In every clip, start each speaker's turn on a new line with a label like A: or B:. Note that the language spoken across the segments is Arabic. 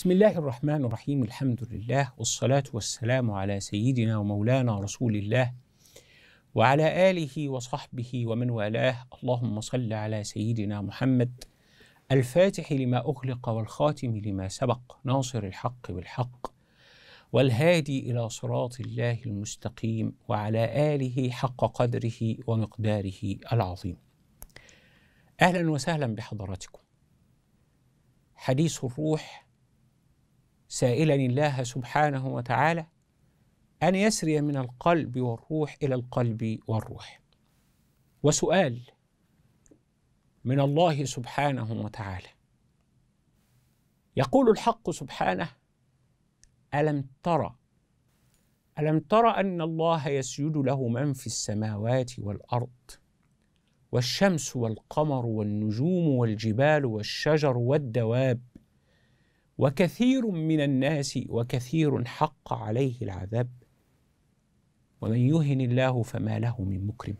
A: بسم الله الرحمن الرحيم الحمد لله والصلاة والسلام على سيدنا ومولانا رسول الله وعلى آله وصحبه ومن والاه اللهم صل على سيدنا محمد الفاتح لما أغلق والخاتم لما سبق ناصر الحق بالحق والهادي إلى صراط الله المستقيم وعلى آله حق قدره ومقداره العظيم أهلا وسهلا بحضراتكم حديث الروح سائلا الله سبحانه وتعالى أن يسري من القلب والروح إلى القلب والروح وسؤال من الله سبحانه وتعالى يقول الحق سبحانه ألم ترى ألم ترى أن الله يسجد له من في السماوات والأرض والشمس والقمر والنجوم والجبال والشجر والدواب وكثير من الناس وكثير حق عليه العذاب ومن يهن الله فما له من مكرم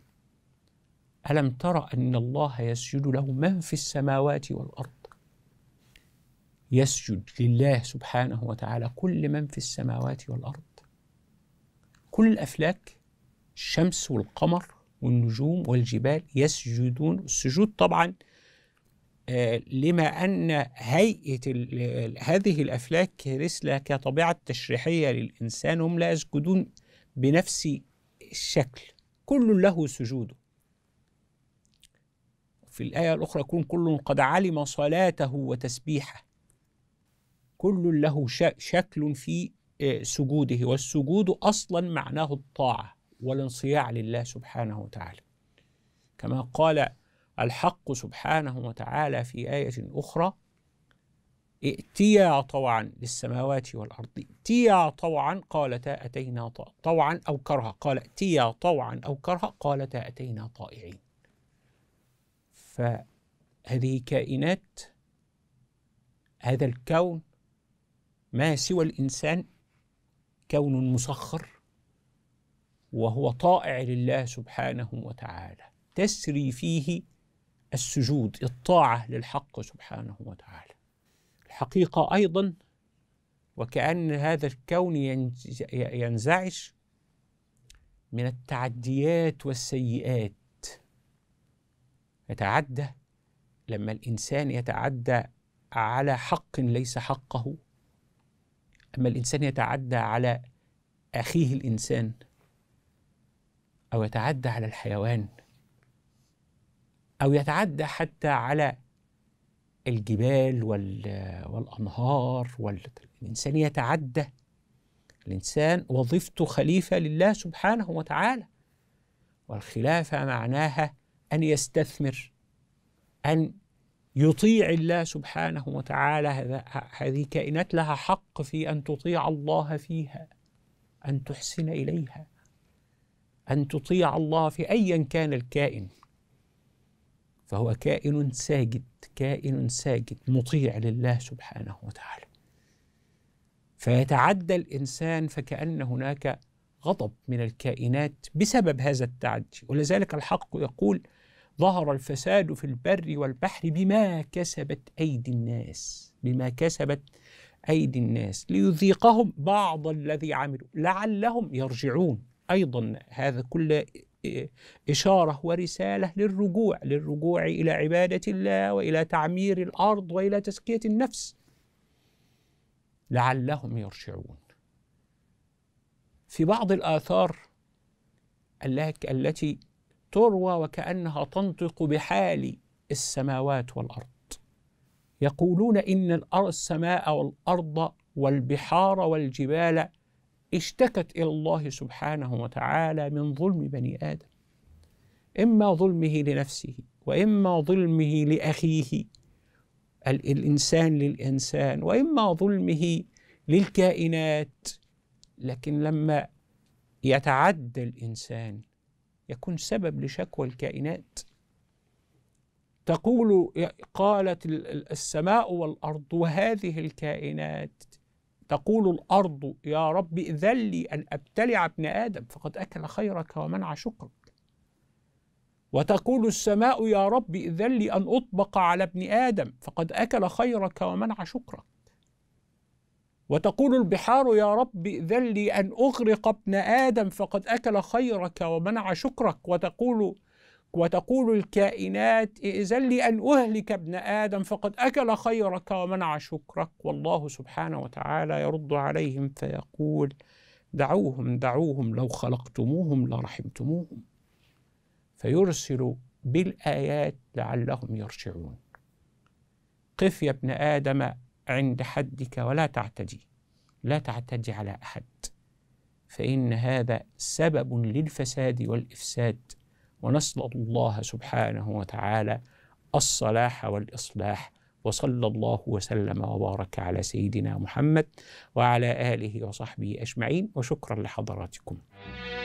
A: ألم تر أن الله يسجد له من في السماوات والأرض يسجد لله سبحانه وتعالى كل من في السماوات والأرض كل الأفلاك الشمس والقمر والنجوم والجبال يسجدون السجود طبعا آه، لما أن هيئة هذه الأفلاك كرسله كطبيعة تشريحية للإنسان هم لا يسجدون بنفس الشكل كل له سجوده في الآية الأخرى يكون كل قد علم صلاته وتسبيحه كل له شكل في آه، سجوده والسجود أصلا معناه الطاعة والانصياع لله سبحانه وتعالى كما قال الحق سبحانه وتعالى في آية أخرى ائتيا طوعا للسماوات والأرض ائتيا طوعا قالتا أتينا طوعا أو كرها قال ائتيا طوعا أو كرها قالتا أتينا طائعين فهذه كائنات هذا الكون ما سوى الإنسان كون مسخر وهو طائع لله سبحانه وتعالى تسري فيه السجود الطاعة للحق سبحانه وتعالى الحقيقة أيضا وكأن هذا الكون ينزعش من التعديات والسيئات يتعدى لما الإنسان يتعدى على حق ليس حقه أما الإنسان يتعدى على أخيه الإنسان أو يتعدى على الحيوان أو يتعدى حتى على الجبال والأنهار والإنسان يتعدى الإنسان وظيفته خليفة لله سبحانه وتعالى والخلافة معناها أن يستثمر أن يطيع الله سبحانه وتعالى هذه كائنات لها حق في أن تطيع الله فيها أن تحسن إليها أن تطيع الله في أيا كان الكائن فهو كائن ساجد كائن ساجد مطيع لله سبحانه وتعالى فيتعدى الانسان فكان هناك غضب من الكائنات بسبب هذا التعدي ولذلك الحق يقول ظهر الفساد في البر والبحر بما كسبت ايدي الناس بما كسبت ايدي الناس ليذيقهم بعض الذي عملوا لعلهم يرجعون ايضا هذا كل إشارة ورسالة للرجوع للرجوع إلى عبادة الله وإلى تعمير الأرض وإلى تزكية النفس لعلهم يرجعون في بعض الآثار التي تروى وكأنها تنطق بحال السماوات والأرض يقولون إن السماء والأرض والبحار والجبال اشتكت إلى الله سبحانه وتعالى من ظلم بني آدم إما ظلمه لنفسه وإما ظلمه لأخيه الإنسان للإنسان وإما ظلمه للكائنات لكن لما يتعدى الإنسان يكون سبب لشكوى الكائنات تقول قالت السماء والأرض وهذه الكائنات تقول الأرض يا رب إذن لي أن أبتلع ابن آدم فقد أكل خيرك ومنع شكرك وتقول السماء يا رب إذن لي أن أطبق على ابن آدم فقد أكل خيرك ومنع شكرك وتقول البحار يا رب إذن لي أن أغرق ابن آدم فقد أكل خيرك ومنع شكرك وتقول وتقول الكائنات ائذن لي أن أهلك ابن آدم فقد أكل خيرك ومنع شكرك والله سبحانه وتعالى يرد عليهم فيقول دعوهم دعوهم لو خلقتموهم لرحمتموهم فيرسل بالآيات لعلهم يرجعون قف يا ابن آدم عند حدك ولا تعتدي لا تعتدي على أحد فإن هذا سبب للفساد والإفساد ونسال الله سبحانه وتعالى الصلاح والاصلاح وصلى الله وسلم وبارك على سيدنا محمد وعلى اله وصحبه اجمعين وشكرا لحضراتكم.